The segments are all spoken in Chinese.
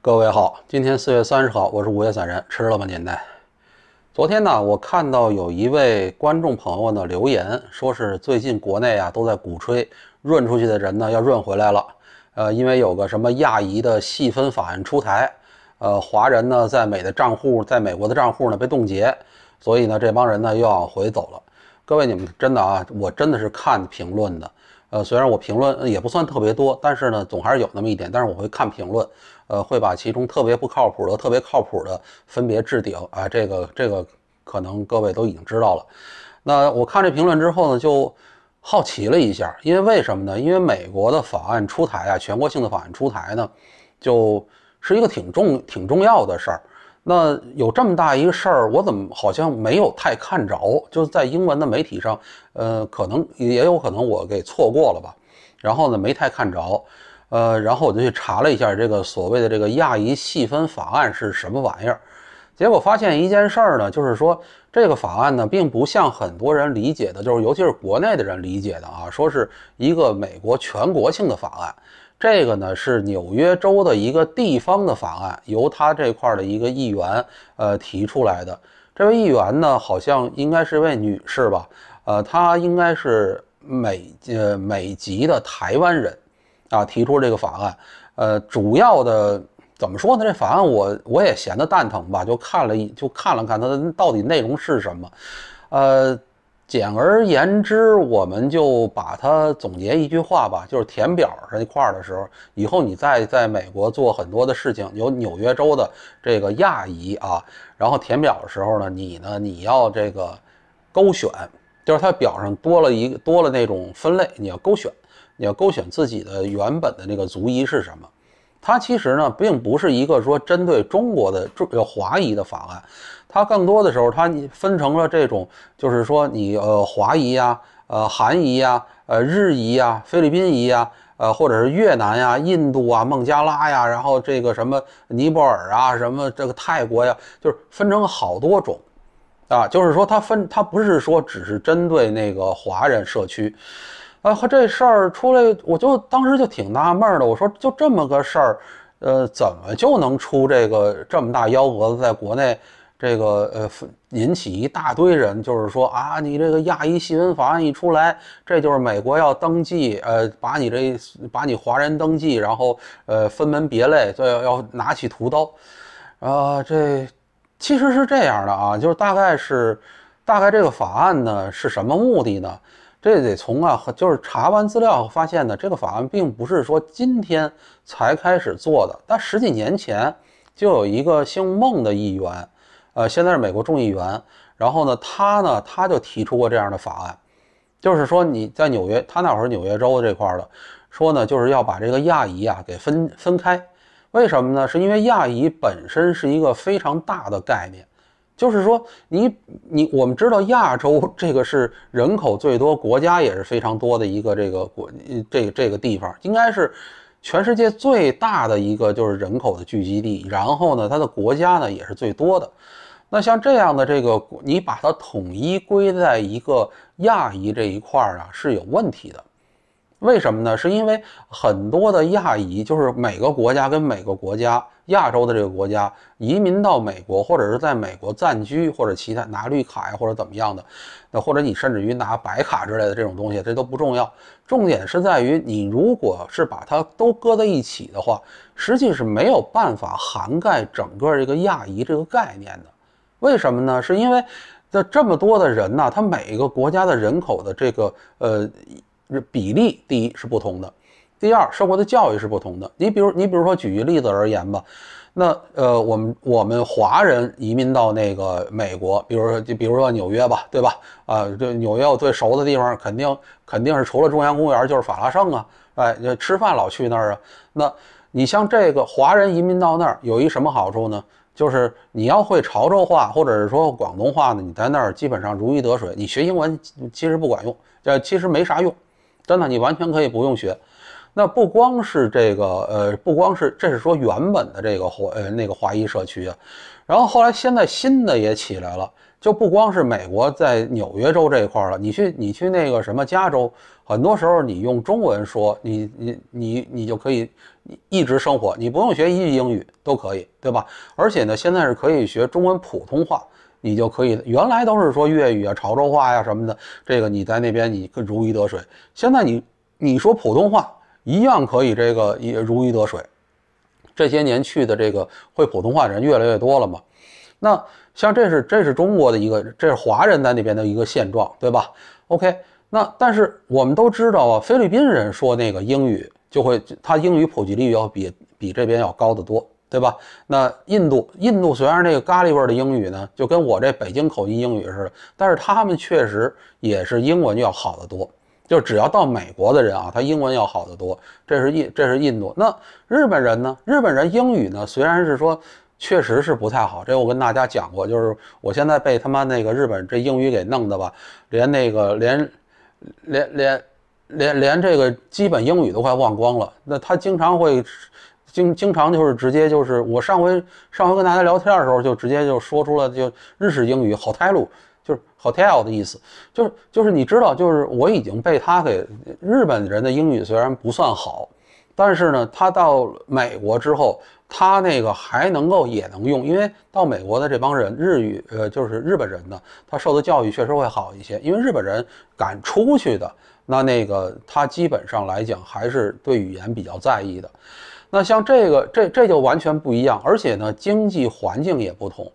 各位好，今天四月三十号，我是午夜散人，吃了吗？您呢？昨天呢，我看到有一位观众朋友呢留言，说是最近国内啊都在鼓吹，润出去的人呢要润回来了。呃，因为有个什么亚裔的细分法案出台，呃，华人呢在美的账户在美国的账户呢被冻结，所以呢这帮人呢又往回走了。各位，你们真的啊，我真的是看评论的。呃，虽然我评论也不算特别多，但是呢，总还是有那么一点。但是我会看评论，呃，会把其中特别不靠谱的、特别靠谱的分别置顶。啊，这个这个可能各位都已经知道了。那我看这评论之后呢，就好奇了一下，因为为什么呢？因为美国的法案出台啊，全国性的法案出台呢，就是一个挺重、挺重要的事儿。那有这么大一个事儿，我怎么好像没有太看着？就是在英文的媒体上，呃，可能也有可能我给错过了吧。然后呢，没太看着，呃，然后我就去查了一下这个所谓的这个亚裔细分法案是什么玩意儿，结果发现一件事儿呢，就是说这个法案呢，并不像很多人理解的，就是尤其是国内的人理解的啊，说是一个美国全国性的法案。这个呢是纽约州的一个地方的法案，由他这块的一个议员呃提出来的。这位议员呢，好像应该是位女士吧？呃，她应该是美呃美籍的台湾人，啊，提出这个法案。呃，主要的怎么说呢？这法案我我也闲得蛋疼吧，就看了一就看了看它到底内容是什么。呃。简而言之，我们就把它总结一句话吧，就是填表这一块的时候，以后你再在美国做很多的事情，有纽约州的这个亚裔啊，然后填表的时候呢，你呢你要这个勾选，就是它表上多了一多了那种分类，你要勾选，你要勾选自己的原本的那个族裔是什么。它其实呢，并不是一个说针对中国的中华裔的法案，它更多的时候，它分成了这种，就是说你呃华裔呀，呃韩裔呀，呃日裔呀，菲律宾裔呀，呃或者是越南呀、印度啊、孟加拉呀，然后这个什么尼泊尔啊、什么这个泰国呀，就是分成好多种，啊，就是说它分它不是说只是针对那个华人社区。啊，这事儿出来，我就当时就挺纳闷的。我说，就这么个事儿，呃，怎么就能出这个这么大幺蛾子？在国内，这个呃，引起一大堆人，就是说啊，你这个亚裔新闻法案一出来，这就是美国要登记，呃，把你这把你华人登记，然后呃，分门别类，要要拿起屠刀。啊，这其实是这样的啊，就是大概是，大概这个法案呢是什么目的呢？这得从啊，就是查完资料发现呢，这个法案并不是说今天才开始做的，但十几年前就有一个姓孟的议员，呃，现在是美国众议员。然后呢，他呢他就提出过这样的法案，就是说你在纽约，他那会儿纽约州这块的，说呢就是要把这个亚裔啊给分分开。为什么呢？是因为亚裔本身是一个非常大的概念。就是说，你你我们知道亚洲这个是人口最多，国家也是非常多的一个这个国，这这个地方应该是全世界最大的一个就是人口的聚集地。然后呢，它的国家呢也是最多的。那像这样的这个，你把它统一归在一个亚裔这一块儿啊，是有问题的。为什么呢？是因为很多的亚裔，就是每个国家跟每个国家，亚洲的这个国家移民到美国，或者是在美国暂居，或者其他拿绿卡呀，或者怎么样的，那或者你甚至于拿白卡之类的这种东西，这都不重要。重点是在于你如果是把它都搁在一起的话，实际是没有办法涵盖整个这个亚裔这个概念的。为什么呢？是因为这这么多的人呢，他每一个国家的人口的这个呃。这比例第一是不同的，第二生活的教育是不同的。你比如你比如说举一例子而言吧，那呃我们我们华人移民到那个美国，比如说就比如说纽约吧，对吧？啊，这纽约我最熟的地方，肯定肯定是除了中央公园就是法拉盛啊，哎，吃饭老去那儿啊。那你像这个华人移民到那儿有一什么好处呢？就是你要会潮州话或者是说广东话呢，你在那儿基本上如鱼得水。你学英文其实不管用，呃，其实没啥用。真的，你完全可以不用学。那不光是这个，呃，不光是，这是说原本的这个华，呃，那个华裔社区啊。然后后来现在新的也起来了，就不光是美国在纽约州这一块了。你去，你去那个什么加州，很多时候你用中文说，你你你你就可以一直生活，你不用学一句英语都可以，对吧？而且呢，现在是可以学中文普通话。你就可以，原来都是说粤语啊、潮州话呀什么的，这个你在那边你如鱼得水。现在你你说普通话一样可以这个也如鱼得水。这些年去的这个会普通话的人越来越多了嘛？那像这是这是中国的一个，这是华人在那边的一个现状，对吧？OK，那但是我们都知道啊，菲律宾人说那个英语就会，他英语普及率要比比这边要高得多。对吧？那印度，印度虽然这个咖喱味的英语呢，就跟我这北京口音英语似的，但是他们确实也是英文要好得多。就只要到美国的人啊，他英文要好得多。这是印，这是印度。那日本人呢？日本人英语呢？虽然是说，确实是不太好。这我跟大家讲过，就是我现在被他妈那个日本这英语给弄的吧，连那个连，连连连连连这个基本英语都快忘光了。那他经常会。经经常就是直接就是我上回上回跟大家聊天的时候就直接就说出了就日式英语 hotel 就是 hotel 的意思就是就是你知道就是我已经被他给日本人的英语虽然不算好，但是呢他到美国之后他那个还能够也能用，因为到美国的这帮人日语呃就是日本人呢他受的教育确实会好一些，因为日本人敢出去的那那个他基本上来讲还是对语言比较在意的。那像这个，这这就完全不一样，而且呢，经济环境也不同，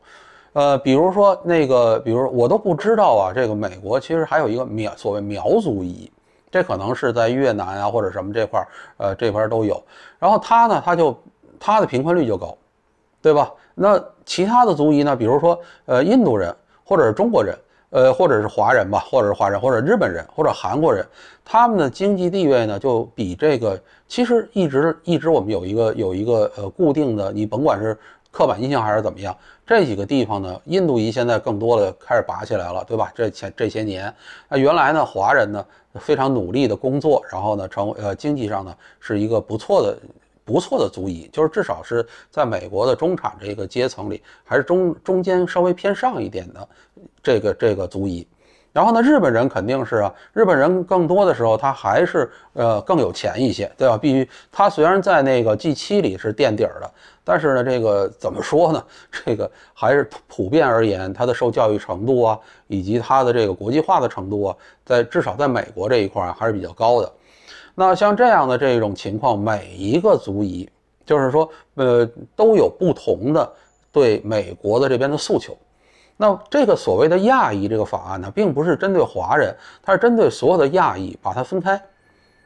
呃，比如说那个，比如我都不知道啊，这个美国其实还有一个苗，所谓苗族裔，这可能是在越南啊或者什么这块儿，呃，这块都有。然后他呢，他就他的贫困率就高，对吧？那其他的族裔呢，比如说呃印度人或者是中国人。呃，或者是华人吧，或者是华人，或者日本人，或者韩国人，他们的经济地位呢，就比这个其实一直一直我们有一个有一个呃固定的，你甭管是刻板印象还是怎么样，这几个地方呢，印度裔现在更多的开始拔起来了，对吧？这前这些年，那原来呢，华人呢非常努力的工作，然后呢成呃经济上呢是一个不错的。不错的足矣，就是至少是在美国的中产这个阶层里，还是中中间稍微偏上一点的这个这个足矣。然后呢，日本人肯定是啊，日本人更多的时候他还是呃更有钱一些，对吧？必须他虽然在那个 G 七里是垫底儿的，但是呢，这个怎么说呢？这个还是普遍而言，他的受教育程度啊，以及他的这个国际化的程度啊，在至少在美国这一块还是比较高的。那像这样的这种情况，每一个族裔，就是说，呃，都有不同的对美国的这边的诉求。那这个所谓的亚裔这个法案呢，并不是针对华人，它是针对所有的亚裔，把它分开。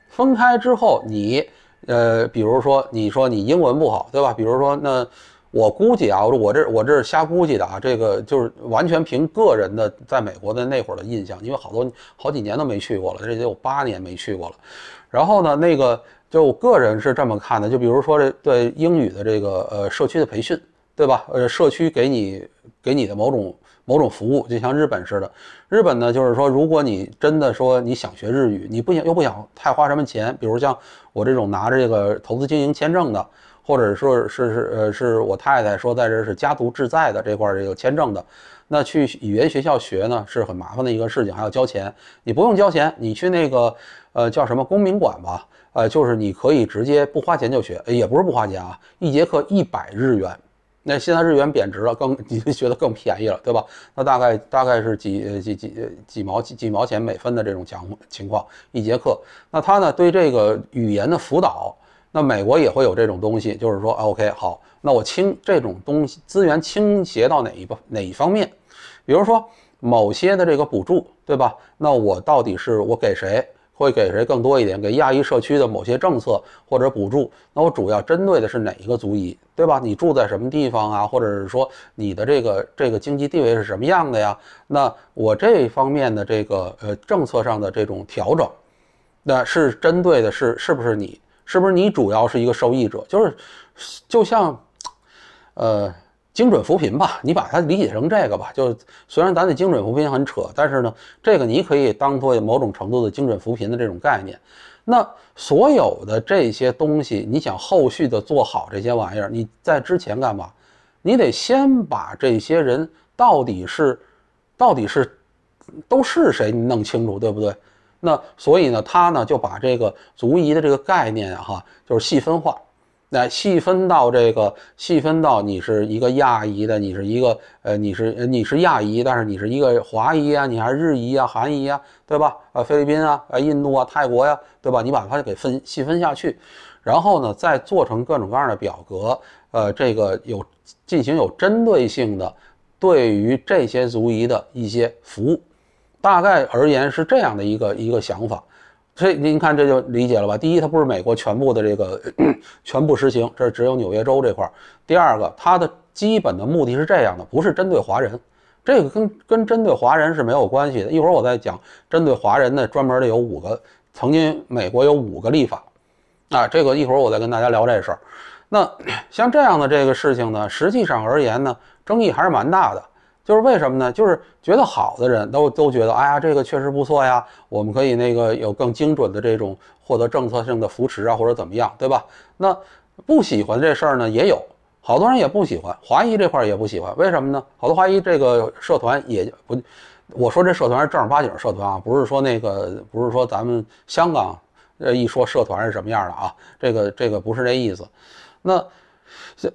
分开之后，你，呃，比如说，你说你英文不好，对吧？比如说，那我估计啊，我这我这是瞎估计的啊，这个就是完全凭个人的在美国的那会儿的印象，因为好多好几年都没去过了，这有八年没去过了。然后呢，那个就我个人是这么看的，就比如说这对英语的这个呃社区的培训，对吧？呃，社区给你给你的某种某种服务，就像日本似的。日本呢，就是说，如果你真的说你想学日语，你不想又不想太花什么钱，比如像我这种拿着这个投资经营签证的，或者说是是呃是我太太说在这是家族志在的这块这个签证的，那去语言学校学呢是很麻烦的一个事情，还要交钱。你不用交钱，你去那个。呃，叫什么公民馆吧？呃，就是你可以直接不花钱就学，也不是不花钱啊，一节课一百日元。那现在日元贬值了，更你就觉得更便宜了，对吧？那大概大概是几几几几毛几几毛钱每分的这种讲情况，一节课。那他呢，对这个语言的辅导，那美国也会有这种东西，就是说，OK，好，那我倾这种东西资源倾斜到哪一部哪一方面？比如说某些的这个补助，对吧？那我到底是我给谁？会给谁更多一点？给亚裔社区的某些政策或者补助？那我主要针对的是哪一个族裔，对吧？你住在什么地方啊？或者是说你的这个这个经济地位是什么样的呀？那我这方面的这个呃政策上的这种调整，那是针对的是是不是你？是不是你主要是一个受益者？就是就像，呃。精准扶贫吧，你把它理解成这个吧。就虽然咱的精准扶贫很扯，但是呢，这个你可以当做某种程度的精准扶贫的这种概念。那所有的这些东西，你想后续的做好这些玩意儿，你在之前干嘛？你得先把这些人到底是、到底是都是谁，你弄清楚，对不对？那所以呢，他呢就把这个足裔的这个概念啊，哈，就是细分化。那细分到这个，细分到你是一个亚裔的，你是一个呃，你是你是亚裔，但是你是一个华裔啊，你还是日裔啊，韩裔啊，对吧？啊，菲律宾啊，啊，印度啊，泰国呀，对吧？你把它给分细分下去，然后呢，再做成各种各样的表格，呃，这个有进行有针对性的对于这些族裔的一些服务，大概而言是这样的一个一个想法。所以您看，这就理解了吧？第一，它不是美国全部的这个 全部实行，这只有纽约州这块儿。第二个，它的基本的目的是这样的，不是针对华人，这个跟跟针对华人是没有关系的。一会儿我再讲针对华人的专门的有五个，曾经美国有五个立法，啊，这个一会儿我再跟大家聊这事儿。那像这样的这个事情呢，实际上而言呢，争议还是蛮大的。就是为什么呢？就是觉得好的人都都觉得，哎呀，这个确实不错呀，我们可以那个有更精准的这种获得政策性的扶持啊，或者怎么样，对吧？那不喜欢这事儿呢，也有好多人也不喜欢，华谊这块儿也不喜欢，为什么呢？好多华谊这个社团也不，我说这社团是正儿八经社团啊，不是说那个，不是说咱们香港呃一说社团是什么样的啊，这个这个不是这意思。那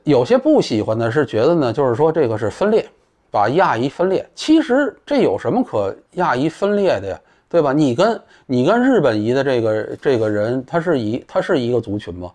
有些不喜欢的是觉得呢，就是说这个是分裂。把亚裔分裂，其实这有什么可亚裔分裂的呀？对吧？你跟你跟日本裔的这个这个人，他是一他是一个族群吗？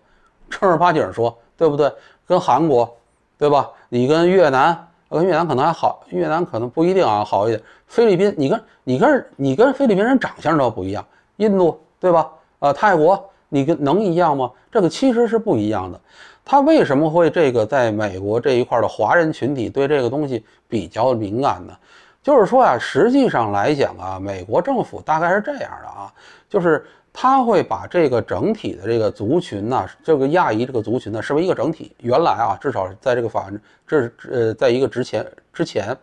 正儿八经说，对不对？跟韩国，对吧？你跟越南，跟越南可能还好，越南可能不一定啊，好一点。菲律宾，你跟你跟你跟菲律宾人长相都不一样。印度，对吧？啊，泰国，你跟能一样吗？这个其实是不一样的。他为什么会这个在美国这一块的华人群体对这个东西比较敏感呢？就是说啊，实际上来讲啊，美国政府大概是这样的啊，就是他会把这个整体的这个族群呢，这个亚裔这个族群呢，视为一个整体。原来啊，至少在这个法这呃，在一个之前之前，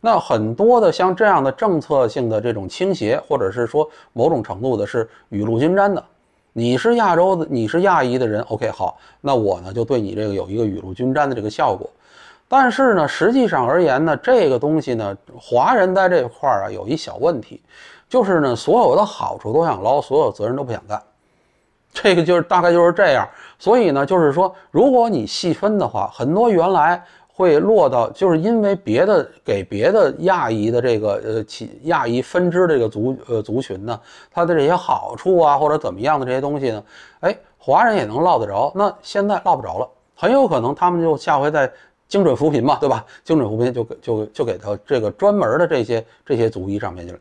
那很多的像这样的政策性的这种倾斜，或者是说某种程度的是雨露均沾的。你是亚洲的，你是亚裔的人，OK，好，那我呢就对你这个有一个雨露均沾的这个效果。但是呢，实际上而言呢，这个东西呢，华人在这块儿啊有一小问题，就是呢，所有的好处都想捞，所有责任都不想干，这个就是大概就是这样。所以呢，就是说，如果你细分的话，很多原来。会落到，就是因为别的给别的亚裔的这个呃，起亚裔分支这个族呃族群呢，它的这些好处啊，或者怎么样的这些东西呢，哎，华人也能落得着，那现在落不着了，很有可能他们就下回再精准扶贫嘛，对吧？精准扶贫就给就就给他这个专门的这些这些族裔上面去了，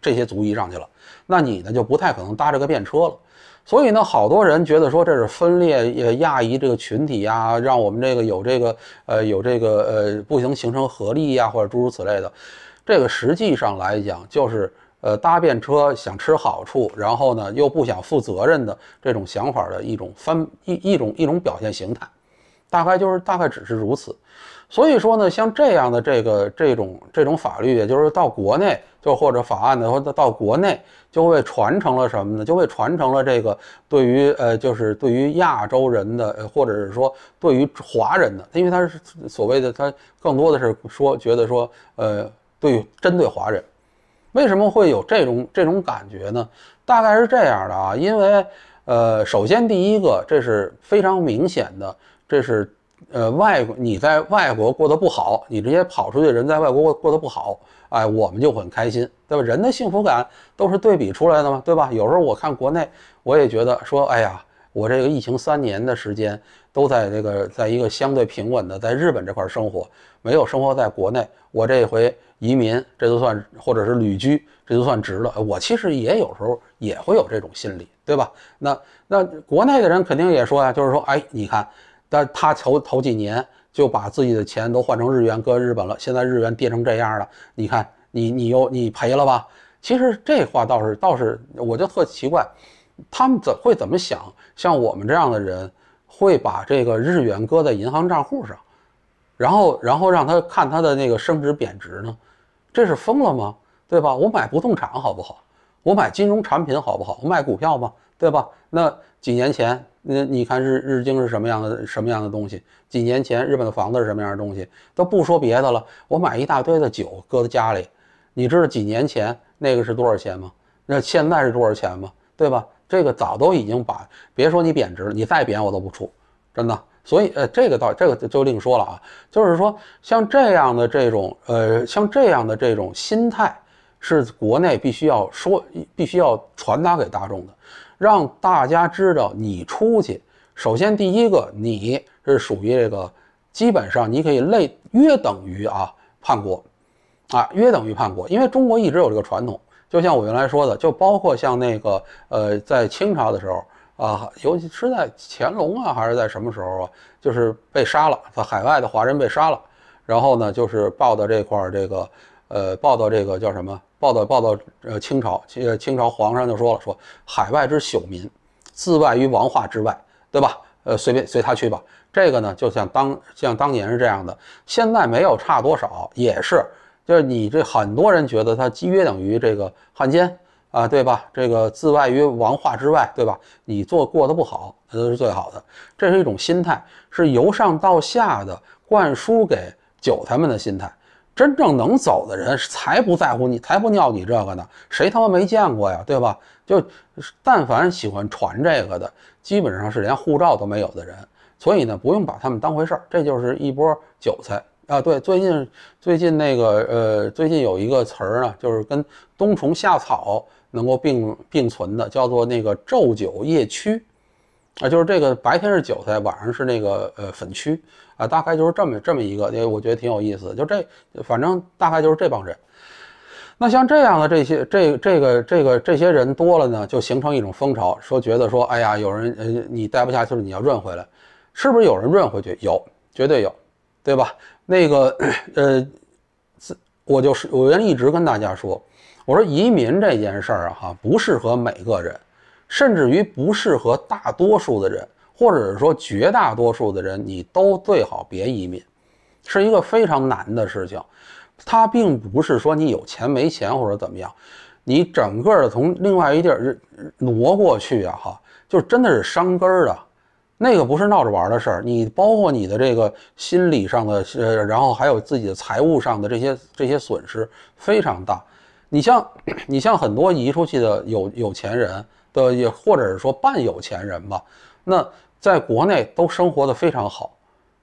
这些族裔上去了，那你呢就不太可能搭这个便车了。所以呢，好多人觉得说这是分裂呃亚裔这个群体呀，让我们这个有这个呃有这个呃不能形成合力呀，或者诸如此类的。这个实际上来讲，就是呃搭便车想吃好处，然后呢又不想负责任的这种想法的一种翻一一种一种表现形态，大概就是大概只是如此。所以说呢，像这样的这个这种这种法律，也就是到国内。就或者法案的，或者到国内就会传承了什么呢？就会传承了这个对于呃，就是对于亚洲人的，呃，或者是说对于华人的，因为他是所谓的，他更多的是说觉得说，呃，对，针对华人，为什么会有这种这种感觉呢？大概是这样的啊，因为呃，首先第一个，这是非常明显的，这是呃，外国你在外国过得不好，你直接跑出去，人在外国过过得不好。哎，我们就很开心，对吧？人的幸福感都是对比出来的嘛，对吧？有时候我看国内，我也觉得说，哎呀，我这个疫情三年的时间，都在这个在一个相对平稳的，在日本这块生活，没有生活在国内，我这回移民，这都算或者是旅居，这都算值了。我其实也有时候也会有这种心理，对吧？那那国内的人肯定也说呀，就是说，哎，你看，但他头头几年。就把自己的钱都换成日元搁日本了，现在日元跌成这样了，你看，你你又你赔了吧？其实这话倒是倒是，我就特奇怪，他们怎会怎么想？像我们这样的人会把这个日元搁在银行账户上，然后然后让他看他的那个升值贬值呢？这是疯了吗？对吧？我买不动产好不好？我买金融产品好不好？我买股票吧，对吧？那。几年前，那你看日日经是什么样的什么样的东西？几年前日本的房子是什么样的东西？都不说别的了，我买一大堆的酒搁在家里。你知道几年前那个是多少钱吗？那现在是多少钱吗？对吧？这个早都已经把别说你贬值了，你再贬我都不出，真的。所以呃，这个倒这个就另说了啊，就是说像这样的这种呃，像这样的这种心态，是国内必须要说必须要传达给大众的。让大家知道你出去，首先第一个，你是属于这个，基本上你可以类约等于啊叛国，啊约等于叛国，因为中国一直有这个传统，就像我原来说的，就包括像那个呃，在清朝的时候啊，尤其是在乾隆啊还是在什么时候啊，就是被杀了，在海外的华人被杀了，然后呢就是报到这块儿这个呃报到这个叫什么？报道报道，呃，清朝呃，清朝皇上就说了，说海外之朽民，自外于王化之外，对吧？呃，随便随他去吧。这个呢，就像当像当年是这样的，现在没有差多少，也是，就是你这很多人觉得他约等于这个汉奸啊，对吧？这个自外于王化之外，对吧？你做过得不好，那都是最好的，这是一种心态，是由上到下的灌输给韭菜们的心态。真正能走的人才不在乎你，才不尿你这个呢。谁他妈没见过呀？对吧？就但凡喜欢传这个的，基本上是连护照都没有的人。所以呢，不用把他们当回事儿。这就是一波韭菜啊。对，最近最近那个呃，最近有一个词儿呢，就是跟冬虫夏草能够并并存的，叫做那个昼酒夜曲。啊，就是这个白天是韭菜，晚上是那个呃粉蛆，啊，大概就是这么这么一个，因为我觉得挺有意思就这，反正大概就是这帮人。那像这样的这些这这个这个这些人多了呢，就形成一种风潮，说觉得说，哎呀，有人呃你待不下去，了，你要润回来，是不是有人润回去？有，绝对有，对吧？那个呃，我就是我原来一直跟大家说，我说移民这件事儿啊哈，不适合每个人。甚至于不适合大多数的人，或者是说绝大多数的人，你都最好别移民，是一个非常难的事情。它并不是说你有钱没钱或者怎么样，你整个的从另外一地儿挪过去啊，哈，就真的是伤根儿的，那个不是闹着玩的事儿。你包括你的这个心理上的，呃，然后还有自己的财务上的这些这些损失非常大。你像你像很多移出去的有有钱人。的也或者是说半有钱人吧，那在国内都生活的非常好。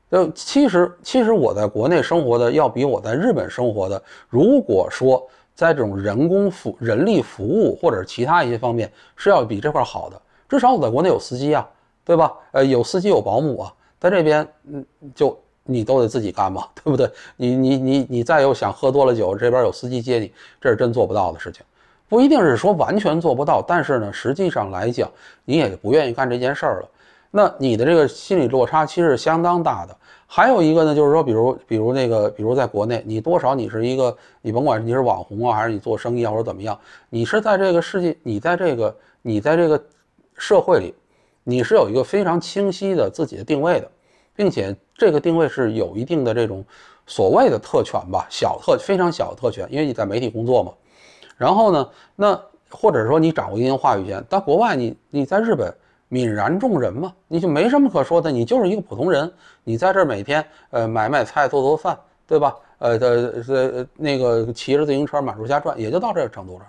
呃，其实其实我在国内生活的要比我在日本生活的，如果说在这种人工服、人力服务或者其他一些方面是要比这块好的，至少我在国内有司机啊，对吧？呃，有司机有保姆啊，在这边嗯就你都得自己干嘛，对不对？你你你你再有想喝多了酒，这边有司机接你，这是真做不到的事情。不一定是说完全做不到，但是呢，实际上来讲，你也不愿意干这件事儿了。那你的这个心理落差其实是相当大的。还有一个呢，就是说，比如，比如那个，比如在国内，你多少你是一个，你甭管你是网红啊，还是你做生意啊，或者怎么样，你是在这个世界，你在这个，你在这个社会里，你是有一个非常清晰的自己的定位的，并且这个定位是有一定的这种所谓的特权吧，小特非常小的特权，因为你在媒体工作嘛。然后呢？那或者说你掌握一定话语权，到国外你你在日本泯然众人嘛，你就没什么可说的，你就是一个普通人。你在这每天呃买买菜做做饭，对吧？呃的呃那个骑着自行车满处瞎转，也就到这程度了。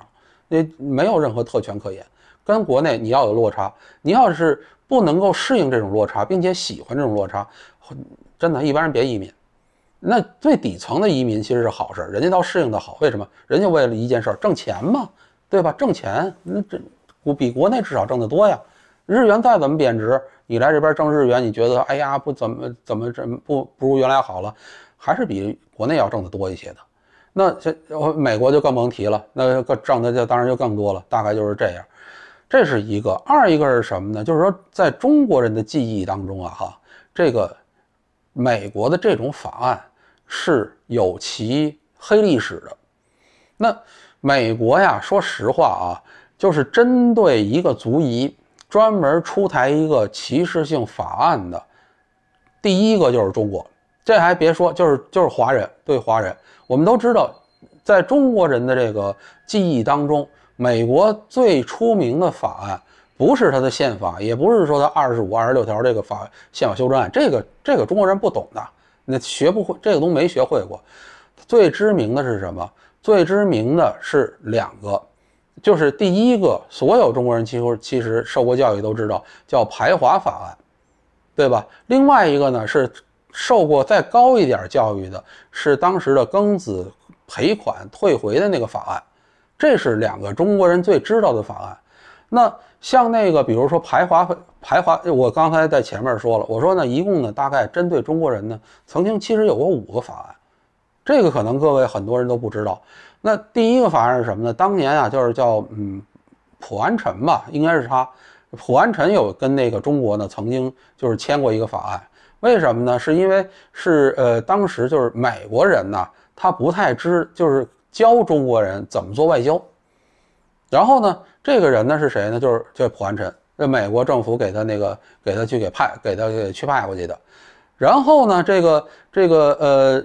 那没有任何特权可言，跟国内你要有落差。你要是不能够适应这种落差，并且喜欢这种落差，真的，一般人别移民。那最底层的移民其实是好事，人家倒适应的好，为什么？人家为了一件事挣钱嘛，对吧？挣钱，那这比国内至少挣得多呀。日元再怎么贬值，你来这边挣日元，你觉得哎呀，不怎么怎么这不不如原来好了，还是比国内要挣得多一些的。那现美国就更甭提了，那个挣的就当然就更多了，大概就是这样。这是一个，二一个是什么呢？就是说，在中国人的记忆当中啊，哈，这个美国的这种法案。是有其黑历史的。那美国呀，说实话啊，就是针对一个族裔专门出台一个歧视性法案的，第一个就是中国。这还别说，就是就是华人对华人。我们都知道，在中国人的这个记忆当中，美国最出名的法案，不是他的宪法，也不是说他二十五、二十六条这个法宪法修正案，这个这个中国人不懂的。那学不会，这个都没学会过。最知名的是什么？最知名的是两个，就是第一个，所有中国人几乎其实受过教育都知道，叫排华法案，对吧？另外一个呢是受过再高一点教育的，是当时的庚子赔款退回的那个法案。这是两个中国人最知道的法案。那像那个，比如说排华。排华，我刚才在前面说了，我说呢，一共呢，大概针对中国人呢，曾经其实有过五个法案，这个可能各位很多人都不知道。那第一个法案是什么呢？当年啊，就是叫嗯，普安臣吧，应该是他，普安臣有跟那个中国呢，曾经就是签过一个法案。为什么呢？是因为是呃，当时就是美国人呢，他不太知，就是教中国人怎么做外交。然后呢，这个人呢是谁呢？就是叫普安臣。这美国政府给他那个，给他去给派，给他给去派过去的，然后呢，这个这个呃，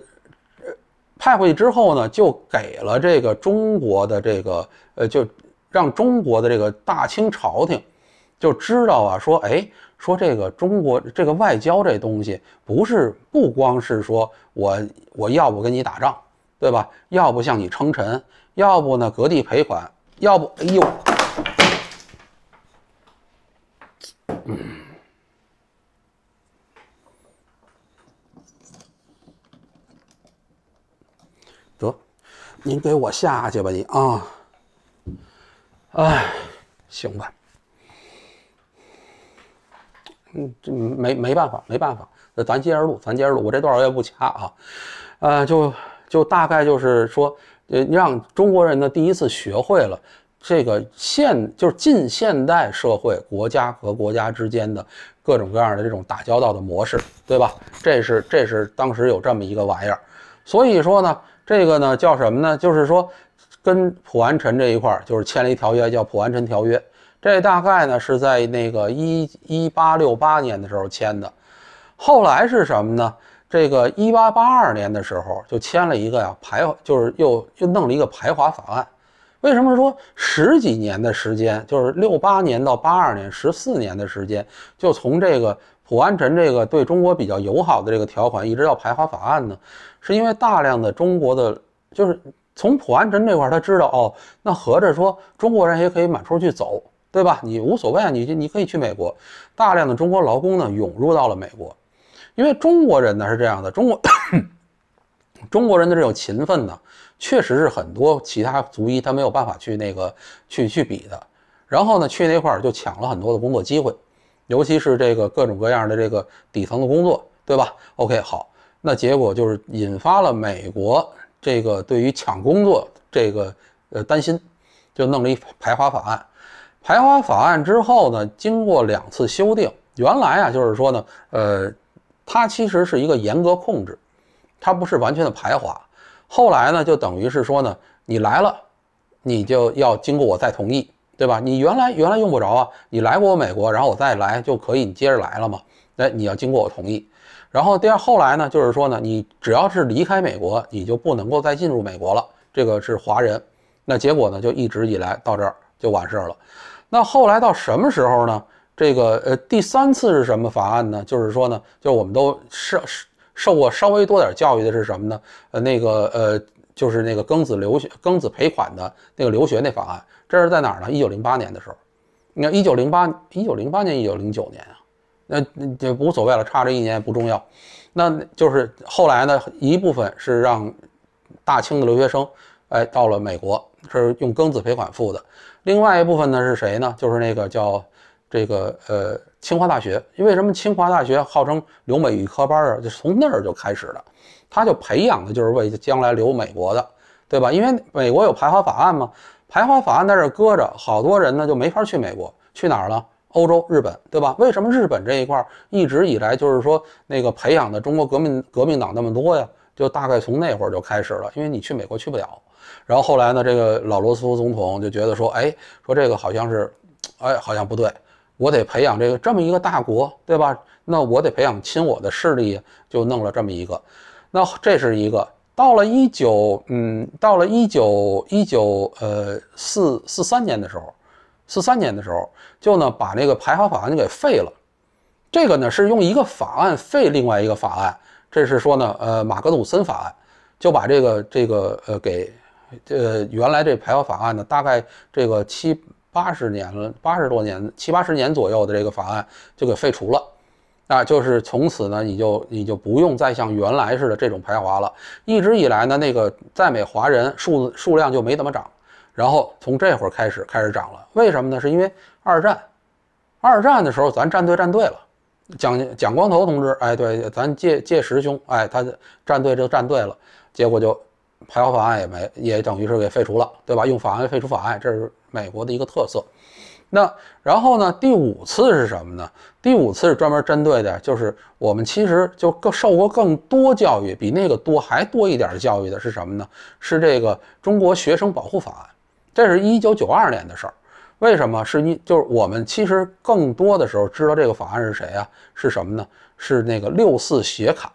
派回去之后呢，就给了这个中国的这个呃，就让中国的这个大清朝廷就知道啊，说哎，说这个中国这个外交这东西不是不光是说我我要不跟你打仗，对吧？要不向你称臣，要不呢割地赔款，要不哎呦。您给我下去吧，你啊，哎，行吧，嗯，这没没办法，没办法，那咱接着录，咱接着录，我这段我也不掐啊，呃，就就大概就是说，呃，让中国人呢第一次学会了这个现就是近现代社会国家和国家之间的各种各样的这种打交道的模式，对吧？这是这是当时有这么一个玩意儿，所以说呢。这个呢叫什么呢？就是说，跟普安臣这一块儿就是签了一条约，叫普安臣条约。这大概呢是在那个一一八六八年的时候签的。后来是什么呢？这个一八八二年的时候就签了一个呀排，就是又又弄了一个排华法案。为什么说十几年的时间，就是六八年到八二年十四年的时间，就从这个普安臣这个对中国比较友好的这个条款，一直到排华法案呢？是因为大量的中国的，就是从普安镇这块，他知道哦，那合着说中国人也可以满处去走，对吧？你无所谓，你你你可以去美国。大量的中国劳工呢涌入到了美国，因为中国人呢是这样的，中国 中国人的这种勤奋呢，确实是很多其他族裔他没有办法去那个去去比的。然后呢，去那块就抢了很多的工作机会，尤其是这个各种各样的这个底层的工作，对吧？OK，好。那结果就是引发了美国这个对于抢工作这个呃担心，就弄了一排华法案。排华法案之后呢，经过两次修订，原来啊就是说呢，呃，它其实是一个严格控制，它不是完全的排华。后来呢，就等于是说呢，你来了，你就要经过我再同意，对吧？你原来原来用不着啊，你来过美国，然后我再来就可以，你接着来了嘛，那你要经过我同意。然后第二，后来呢，就是说呢，你只要是离开美国，你就不能够再进入美国了。这个是华人，那结果呢，就一直以来到这儿就完事儿了。那后来到什么时候呢？这个呃，第三次是什么法案呢？就是说呢，就我们都受受过稍微多点教育的是什么呢？呃，那个呃，就是那个庚子留学、庚子赔款的那个留学那法案，这是在哪儿呢？一九零八年的时候，你看一九零八、一九零八年、一九零九年啊。那也无所谓了，差这一年也不重要。那就是后来呢，一部分是让大清的留学生，哎，到了美国是用庚子赔款付的。另外一部分呢是谁呢？就是那个叫这个呃清华大学，因为什么？清华大学号称留美预科班啊，就是从那儿就开始了，他就培养的就是为将来留美国的，对吧？因为美国有排华法案嘛，排华法案在这搁着，好多人呢就没法去美国，去哪儿了？欧洲、日本，对吧？为什么日本这一块一直以来就是说那个培养的中国革命革命党那么多呀？就大概从那会儿就开始了，因为你去美国去不了。然后后来呢，这个老罗斯福总统就觉得说，哎，说这个好像是，哎，好像不对，我得培养这个这么一个大国，对吧？那我得培养亲我的势力，就弄了这么一个。那这是一个。到了一九，嗯，到了一九一九呃四四三年的时候。四三年的时候，就呢把那个排华法案就给废了。这个呢是用一个法案废另外一个法案。这是说呢，呃，马格努森法案就把这个这个呃给这原来这排华法案呢，大概这个七八十年了，八十多年七八十年左右的这个法案就给废除了。啊，就是从此呢，你就你就不用再像原来似的这种排华了。一直以来呢，那个在美华人数数量就没怎么涨。然后从这会儿开始开始涨了，为什么呢？是因为二战，二战的时候咱站队站队了，蒋蒋光头同志，哎，对，咱介介石兄，哎，他站队就站队了，结果就，排华法案也没也等于是给废除了，对吧？用法案废除法案，这是美国的一个特色。那然后呢？第五次是什么呢？第五次是专门针对的，就是我们其实就更受过更多教育，比那个多还多一点教育的是什么呢？是这个中国学生保护法案。这是一九九二年的事儿，为什么是一？就是我们其实更多的时候知道这个法案是谁啊？是什么呢？是那个六四血卡。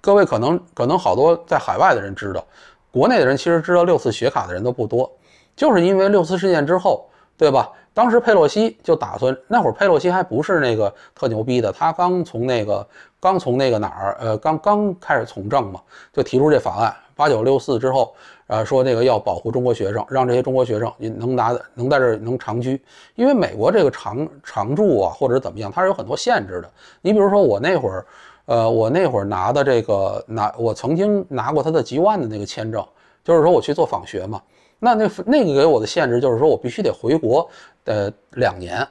各位可能可能好多在海外的人知道，国内的人其实知道六四血卡的人都不多，就是因为六四事件之后，对吧？当时佩洛西就打算，那会儿佩洛西还不是那个特牛逼的，他刚从那个刚从那个哪儿呃刚刚开始从政嘛，就提出这法案。八九六四之后，呃，说那个要保护中国学生，让这些中国学生你能拿能在这能长居，因为美国这个长常住啊，或者怎么样，它是有很多限制的。你比如说我那会儿，呃，我那会儿拿的这个拿，我曾经拿过他的吉万的那个签证，就是说我去做访学嘛。那那那个给我的限制就是说我必须得回国呃两年，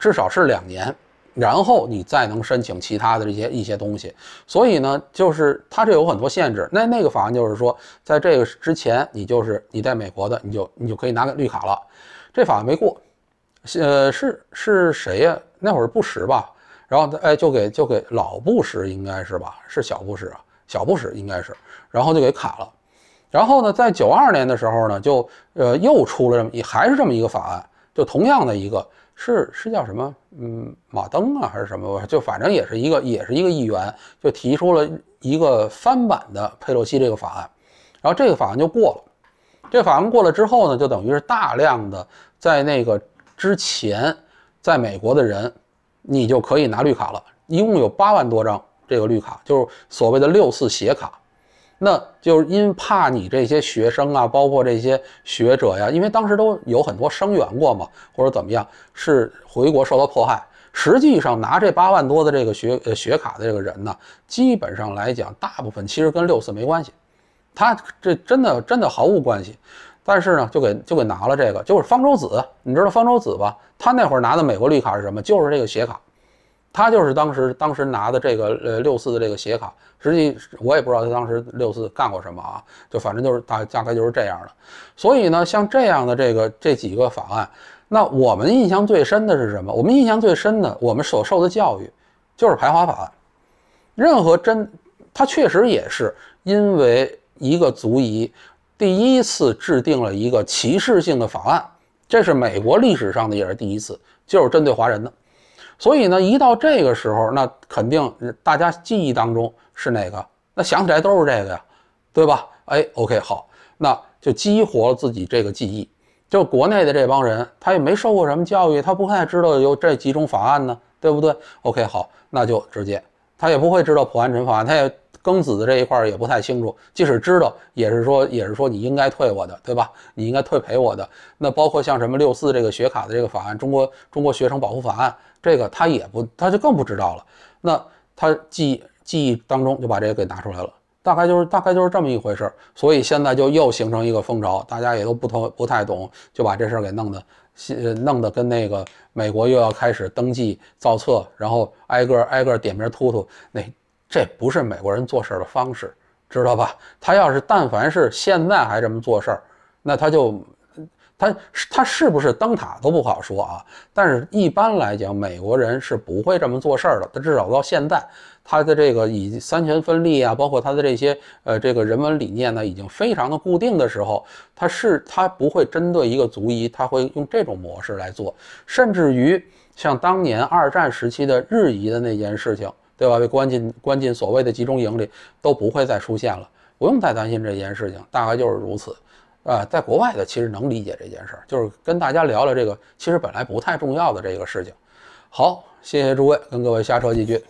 至少是两年。然后你再能申请其他的这些一些东西，所以呢，就是它这有很多限制。那那个法案就是说，在这个之前，你就是你在美国的，你就你就可以拿个绿卡了。这法案没过，呃，是是谁呀？那会儿布什吧。然后哎，就给就给老布什应该是吧？是小布什啊？小布什应该是。然后就给卡了。然后呢，在九二年的时候呢，就呃又出了这么一还是这么一个法案，就同样的一个。是是叫什么？嗯，马登啊，还是什么？就反正也是一个，也是一个议员，就提出了一个翻版的佩洛西这个法案，然后这个法案就过了。这个法案过了之后呢，就等于是大量的在那个之前在美国的人，你就可以拿绿卡了。一共有八万多张这个绿卡，就是所谓的六四协卡。那就是因怕你这些学生啊，包括这些学者呀，因为当时都有很多声援过嘛，或者怎么样，是回国受到迫害。实际上拿这八万多的这个学呃学卡的这个人呢，基本上来讲，大部分其实跟六四没关系，他这真的真的毫无关系。但是呢，就给就给拿了这个，就是方舟子，你知道方舟子吧？他那会儿拿的美国绿卡是什么？就是这个学卡。他就是当时当时拿的这个呃六四的这个血卡，实际我也不知道他当时六四干过什么啊，就反正就是大大概就是这样的。所以呢，像这样的这个这几个法案，那我们印象最深的是什么？我们印象最深的，我们所受的教育，就是排华法案。任何真，他确实也是因为一个足裔第一次制定了一个歧视性的法案，这是美国历史上的也是第一次，就是针对华人的。所以呢，一到这个时候，那肯定大家记忆当中是哪个？那想起来都是这个呀，对吧？哎，OK，好，那就激活了自己这个记忆。就国内的这帮人，他也没受过什么教育，他不太知道有这几种法案呢，对不对？OK，好，那就直接，他也不会知道普安准法案，他也。庚子的这一块也不太清楚，即使知道也是说也是说你应该退我的，对吧？你应该退赔我的。那包括像什么六四这个学卡的这个法案，中国中国学生保护法案，这个他也不他就更不知道了。那他记记忆当中就把这个给拿出来了，大概就是大概就是这么一回事。所以现在就又形成一个风潮，大家也都不太不太懂，就把这事儿给弄得弄得跟那个美国又要开始登记造册，然后挨个挨个点名突突那。这不是美国人做事儿的方式，知道吧？他要是但凡是现在还这么做事儿，那他就他他是不是灯塔都不好说啊。但是一般来讲，美国人是不会这么做事儿的。他至少到现在，他的这个以三权分立啊，包括他的这些呃这个人文理念呢，已经非常的固定的时候，他是他不会针对一个族裔，他会用这种模式来做。甚至于像当年二战时期的日裔的那件事情。对吧？被关进关进所谓的集中营里，都不会再出现了，不用再担心这件事情，大概就是如此，啊，在国外的其实能理解这件事，儿，就是跟大家聊聊这个，其实本来不太重要的这个事情。好，谢谢诸位，跟各位瞎扯几句。